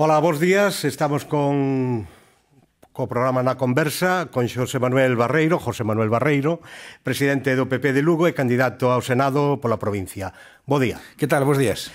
Ola, bons días. Estamos con co programa Na Conversa con Xosé Manuel Barreiro, José Manuel Barreiro, presidente do PP de Lugo e candidato ao Senado pola provincia. Bo día. Que tal? Bos días.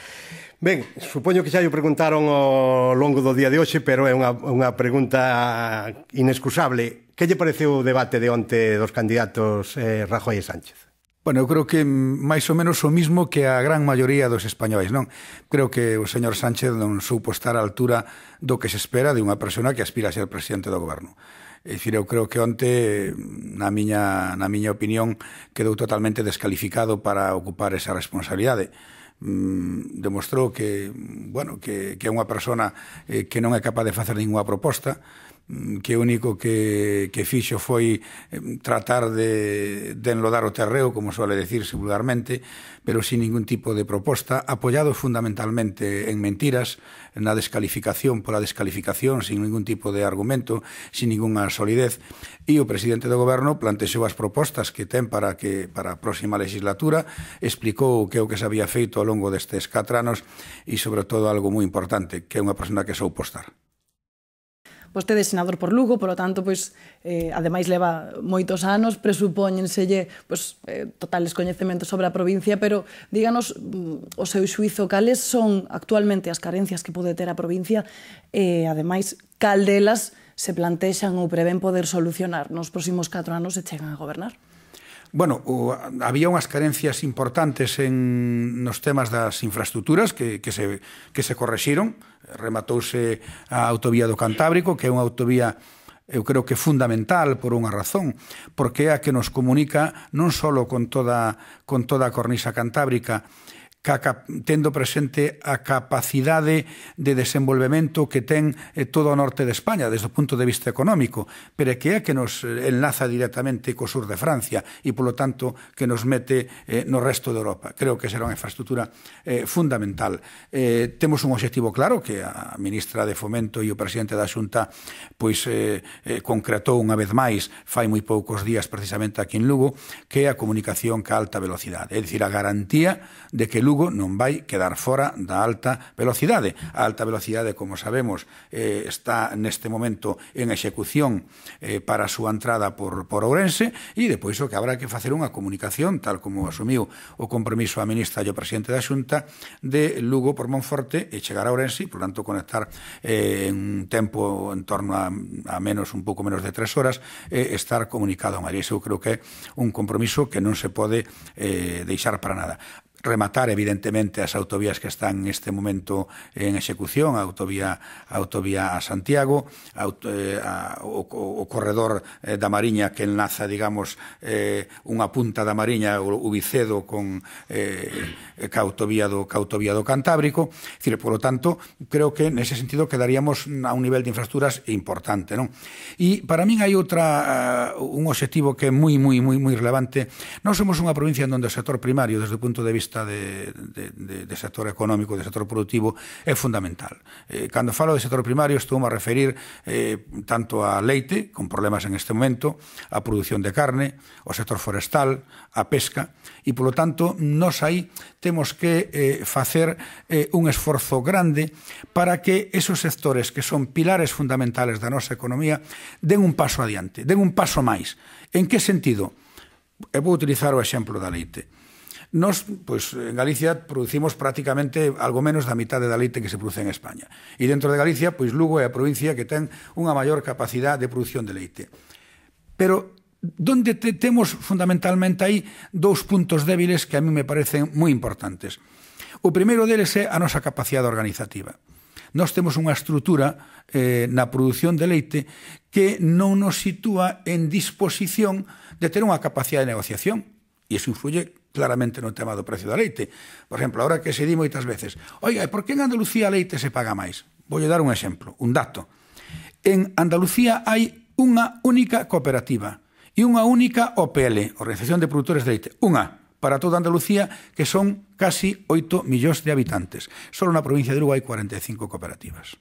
Ben, supoño que xa o preguntaron ao longo do día de hoxe, pero é unha, unha pregunta inexcusable. Que lle pareceu o debate de onte dos candidatos eh, Rajoy e Sánchez? Bueno, eu creo que máis ou menos o mismo que a gran maioría dos españois, non? Creo que o señor Sánchez non soupo estar á altura do que se espera de unha persona que aspira a ser presidente do goberno. É dicir, eu creo que onte, na miña, na miña opinión, quedou totalmente descalificado para ocupar esa responsabilidade mm, demostrou que, bueno, que, que é unha persona eh, que non é capaz de facer ninguna proposta, Mm, que o único que, que fixo foi eh, tratar de, de enlodar o terreo, como suele decirse vulgarmente, pero sin ningún tipo de proposta, apoyado fundamentalmente en mentiras, na descalificación pola descalificación, sin ningún tipo de argumento, sin ninguna solidez, e o presidente do goberno plantexou as propostas que ten para que para a próxima legislatura, explicou que o que se había feito ao longo destes catranos e sobre todo algo moi importante, que é unha persona que sou postar. Vostede pois é senador por Lugo, polo tanto, pois, eh, ademais leva moitos anos, presupóñenselle pois, eh, totales coñecementos sobre a provincia, pero díganos mm, o seu xuizo cales son actualmente as carencias que pode ter a provincia e, eh, ademais, cal delas se plantexan ou prevén poder solucionar nos próximos 4 anos se chegan a gobernar? bueno, o, había unhas carencias importantes en nos temas das infraestructuras que, que, se, que se correxiron. Rematouse a autovía do Cantábrico, que é unha autovía eu creo que fundamental por unha razón, porque é a que nos comunica non só con toda, con toda a cornisa cantábrica, tendo presente a capacidade de desenvolvemento que ten eh, todo o norte de España desde o punto de vista económico, pero que é que nos eh, enlaza directamente co sur de Francia e, polo tanto, que nos mete eh, no resto de Europa. Creo que será unha infraestructura fundamental. temos un objetivo claro que a ministra de Fomento e o presidente da Xunta pois concretou unha vez máis fai moi poucos días precisamente aquí en Lugo, que é a comunicación ca alta velocidade, é dicir, a garantía de que Lugo Lugo non vai quedar fora da alta velocidade. A alta velocidade, como sabemos, eh, está neste momento en execución eh, para a súa entrada por, por Ourense e depois o que habrá que facer unha comunicación, tal como asumiu o compromiso a ministra e o presidente da Xunta, de Lugo por Monforte e chegar a Ourense e, por tanto, conectar eh, en un tempo en torno a, a menos, un pouco menos de tres horas, eh, estar comunicado a Madrid. Eu creo que é un compromiso que non se pode eh, deixar para nada rematar evidentemente as autovías que están neste momento en execución, a autovía a autovía a Santiago, a, eh, a, o, o corredor eh, da Mariña que enlaza, digamos, eh, unha punta da Mariña o, o Vicedo con eh, ca autovía do ca autovía do Cantábrico, dicir, lo tanto, creo que nese sentido quedaríamos a un nivel de infraestructuras importante, non? E para min hai outra uh, un obxectivo que é moi moi moi moi relevante. Nós somos unha provincia onde o sector primario desde o punto de vista vista de, de, de, de sector económico, de sector productivo, é fundamental. Eh, cando falo de sector primario, estou a referir eh, tanto a leite, con problemas en este momento, a produción de carne, o sector forestal, a pesca, e, polo tanto, nos aí temos que eh, facer eh, un esforzo grande para que esos sectores que son pilares fundamentales da nosa economía den un paso adiante, den un paso máis. En que sentido? Eu vou utilizar o exemplo da leite Nos, pues en Galicia producimos prácticamente algo menos da mitad da leite que se produce en España. E dentro de Galicia, pois Lugo é a provincia que ten unha maior capacidade de produción de leite. Pero donde te, temos fundamentalmente aí dous puntos débiles que a mí me parecen moi importantes. O primeiro deles é a nosa capacidade organizativa. Nós temos unha estrutura eh, na produción de leite que non nos sitúa en disposición de ter unha capacidade de negociación. E iso influye claramente no tema do precio da leite. Por exemplo, ahora que se di moitas veces, oiga, e por que en Andalucía a leite se paga máis? Voulle dar un exemplo, un dato. En Andalucía hai unha única cooperativa e unha única OPL, Organización de Produtores de Leite, unha para toda Andalucía, que son casi 8 millóns de habitantes. Solo na provincia de Lugo hai 45 cooperativas.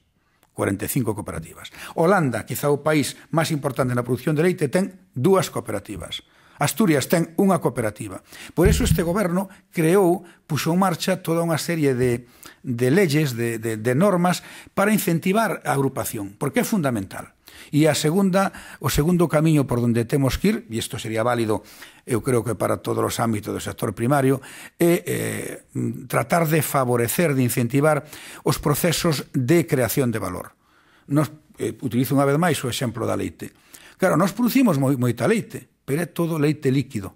45 cooperativas. Holanda, quizá o país máis importante na produción de leite, ten dúas cooperativas. Asturias ten unha cooperativa. Por iso este goberno creou, puxo en marcha toda unha serie de, de leyes, de, de, de normas para incentivar a agrupación, porque é fundamental. E a segunda, o segundo camiño por onde temos que ir, e isto sería válido, eu creo que para todos os ámbitos do sector primario, é eh, tratar de favorecer, de incentivar os procesos de creación de valor. Nos, eh, utilizo unha vez máis o exemplo da leite. Claro, nós producimos moi, moita leite, pero é todo leite líquido.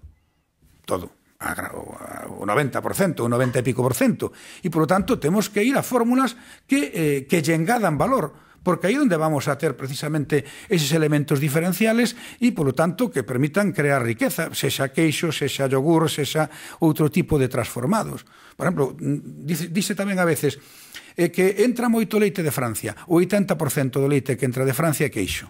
Todo. O 90%, o 90 e pico por cento. E, por lo tanto, temos que ir a fórmulas que, eh, que llengadan valor porque aí onde vamos a ter precisamente eses elementos diferenciales e, polo tanto, que permitan crear riqueza, xa queixo, xa yogur, xa outro tipo de transformados. Por exemplo, dice, dice tamén a veces eh, que entra moito leite de Francia, o 80% do leite que entra de Francia é queixo.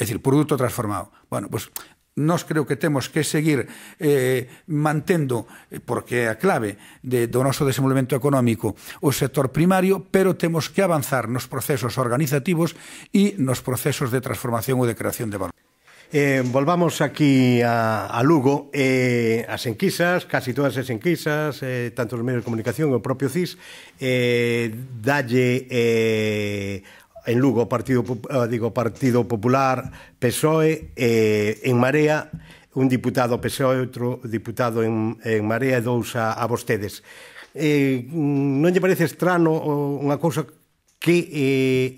É dicir, produto transformado. Bueno, pois pues, nós creo que temos que seguir eh, mantendo, eh, porque é a clave de, do noso desenvolvemento económico, o sector primario, pero temos que avanzar nos procesos organizativos e nos procesos de transformación ou de creación de valor. Eh, volvamos aquí a, a Lugo eh, As enquisas, casi todas as enquisas eh, Tanto os medios de comunicación o propio CIS eh, Dalle eh, en Lugo, Partido eh, digo Partido Popular, PSOE eh, en Marea un diputado PSOE, outro diputado en, en Marea e dous a, a vostedes. Eh, non lle parece estrano unha cousa que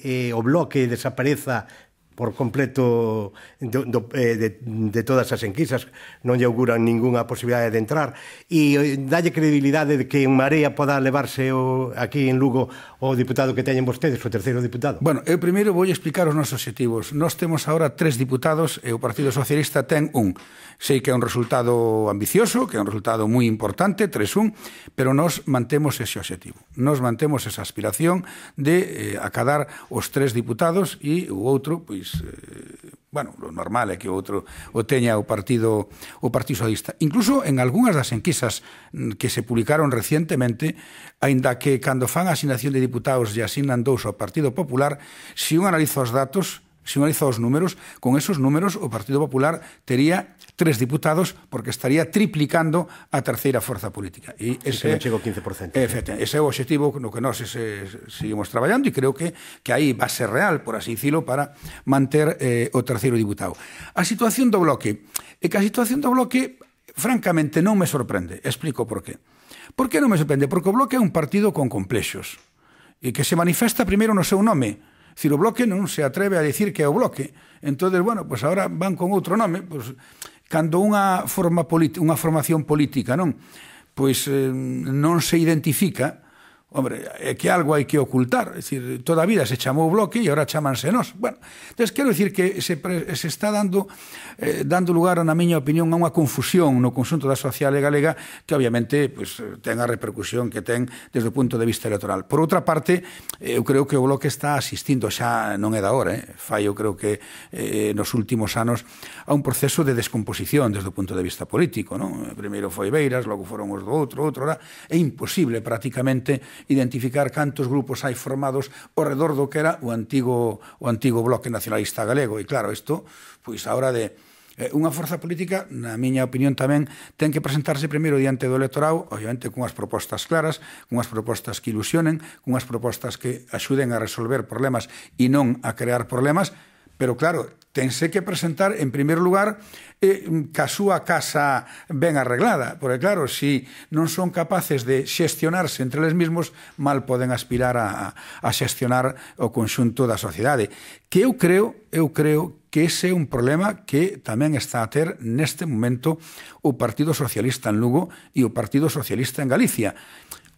eh, eh, o bloque desapareza por completo do, do, eh, de, de todas as enquisas non lle auguran ningunha posibilidade de entrar e eh, dalle credibilidade de que en Marea poda levarse o, aquí en Lugo o diputado que teñen vostedes, o terceiro diputado Bueno, eu primeiro vou explicar os nosos objetivos Nós temos agora tres diputados e o Partido Socialista ten un Sei que é un resultado ambicioso, que é un resultado moi importante, 3-1 pero nos mantemos ese objetivo Nos mantemos esa aspiración de eh, acadar os tres diputados e o outro, pois, pois eh, bueno, lo normal é que outro o teña o partido o partido socialista. Incluso en algunhas das enquisas mm, que se publicaron recientemente, aínda que cando fan a asignación de diputados e asignan dous ao Partido Popular, se si un analiza os datos, Se analiza os números, con esos números o Partido Popular tería tres diputados porque estaría triplicando a terceira forza política. E ese, sí, chego 15%, chega ao 15%. Efecte, ese é o objetivo no que nós ese, seguimos traballando e creo que, que aí va ser real, por así dicilo, para manter eh, o terceiro diputado. A situación do bloque. E que a situación do bloque, francamente, non me sorprende. Explico por qué. Por que non me sorprende? Porque o bloque é un partido con complexos e que se manifesta primeiro no seu nome, Decir, o bloque non se atreve a decir que é o bloque. entonces bueno, pues agora van con outro nome, pois, pues, cando unha, forma unha formación política non pois eh, non se identifica Hombre, é que algo hai que ocultar. É dicir, toda a vida se chamou bloque e agora chamanse nós. Bueno, entonces quero dicir que se, pre, se está dando eh, dando lugar, na miña opinión, a unha confusión no consunto da sociedade galega que obviamente pues, ten a repercusión que ten desde o punto de vista electoral. Por outra parte, eh, eu creo que o bloque está asistindo xa non é da hora, eh? fai eu creo que eh, nos últimos anos a un proceso de descomposición desde o punto de vista político. Non? Primeiro foi Beiras, logo foron os do outro, outro, ora, é imposible prácticamente identificar cantos grupos hai formados ao redor do que era o antigo, o antigo bloque nacionalista galego. E claro, isto, pois, a hora de eh, unha forza política, na miña opinión tamén, ten que presentarse primeiro diante do electorado, obviamente cunhas propostas claras, cunhas propostas que ilusionen, cunhas propostas que axuden a resolver problemas e non a crear problemas, Pero claro, tense que presentar, en primer lugar, eh, ca súa casa ben arreglada, porque claro, si non son capaces de xestionarse entre eles mesmos, mal poden aspirar a, a xestionar o conxunto da sociedade. Que eu creo, eu creo que ese é un problema que tamén está a ter neste momento o Partido Socialista en Lugo e o Partido Socialista en Galicia.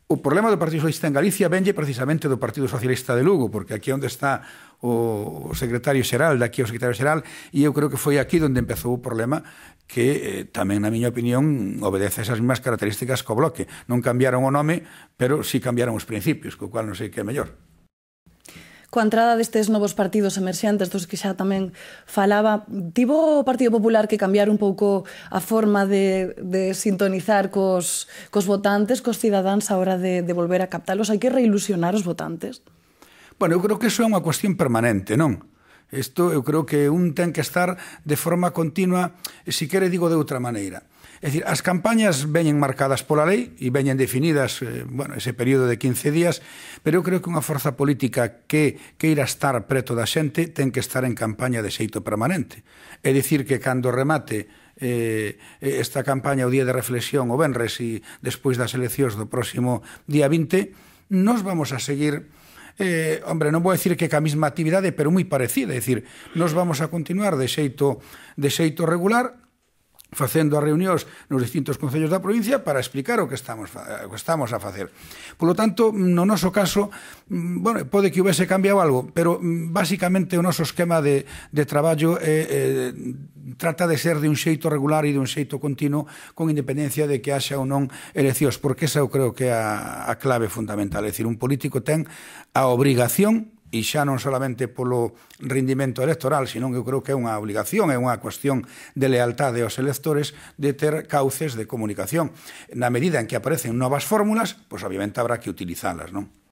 O problema do Partido Socialista en Galicia venlle precisamente do Partido Socialista de Lugo, porque aquí onde está o secretario xeral, daqui o secretario xeral, e eu creo que foi aquí onde empezou o problema que eh, tamén, na miña opinión, obedece esas mesmas características co bloque. Non cambiaron o nome, pero sí cambiaron os principios, co cual non sei que é mellor. Coa entrada destes novos partidos emerxentes dos que xa tamén falaba, tivo o Partido Popular que cambiar un pouco a forma de, de sintonizar cos, cos votantes, cos cidadáns a hora de, de volver a captalos? Hai que reilusionar os votantes? Bueno, eu creo que iso é unha cuestión permanente, non? Isto eu creo que un ten que estar de forma continua, se quere digo de outra maneira. É dicir, as campañas veñen marcadas pola lei e veñen definidas, eh, bueno, ese período de 15 días, pero eu creo que unha forza política que queira estar preto da xente ten que estar en campaña de xeito permanente. É dicir que cando remate eh, eh esta campaña o día de reflexión o Benres e despois das eleccións do próximo día 20, nos vamos a seguir eh, hombre, non vou decir que ca mesma actividade, pero moi parecida, é dicir, nos vamos a continuar de xeito de xeito regular, facendo as reunións nos distintos concellos da provincia para explicar o que estamos eh, o que estamos a facer. Por lo tanto, no noso caso, mm, bueno, pode que houvese cambiado algo, pero mm, basicamente o noso esquema de, de traballo eh, é eh, trata de ser de un xeito regular e de un xeito continuo con independencia de que haxa ou non eleccións, porque esa eu creo que é a, a clave fundamental, é dicir, un político ten a obrigación e xa non solamente polo rendimento electoral, senón que eu creo que é unha obligación, é unha cuestión de lealtade aos electores de ter cauces de comunicación. Na medida en que aparecen novas fórmulas, pois pues, obviamente habrá que utilizalas, non?